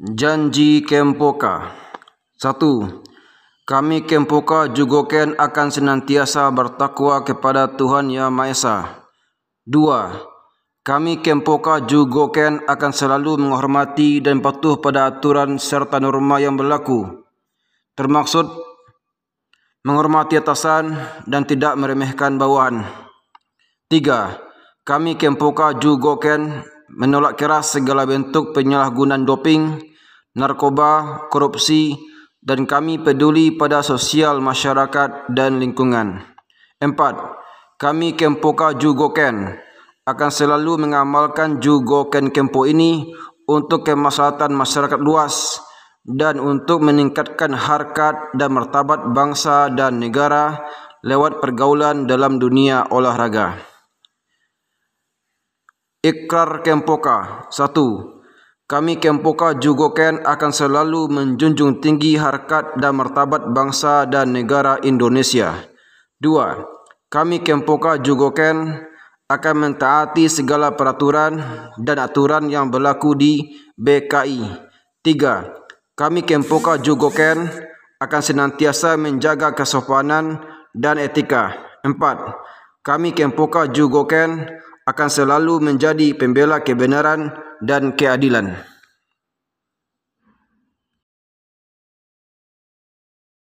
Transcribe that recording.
Janji Kempoka Satu Kami Kempoka juga Ken akan senantiasa bertakwa kepada Tuhan Yang Maha Esa Dua Kami Kempoka juga Ken akan selalu menghormati dan patuh pada aturan serta norma yang berlaku Termaksud Menghormati atasan dan tidak meremehkan bawahan Tiga Kami Kempoka juga Ken menolak keras segala bentuk penyalahgunaan doping narkoba, korupsi dan kami peduli pada sosial masyarakat dan lingkungan. Empat, kami Kempoka Jugoken akan selalu mengamalkan Jugoken Kempo ini untuk kemaslahatan masyarakat luas dan untuk meningkatkan harkat dan martabat bangsa dan negara lewat pergaulan dalam dunia olahraga. Ikrar Kempoka kami Kempoka juga Ken akan selalu menjunjung tinggi harkat dan martabat bangsa dan negara Indonesia. Dua, Kami Kempoka juga Ken akan mentaati segala peraturan dan aturan yang berlaku di BKI. Tiga, Kami Kempoka juga Ken akan senantiasa menjaga kesopanan dan etika. Empat, Kami Kempoka juga Ken akan selalu menjadi pembela kebenaran dan dan keadilan.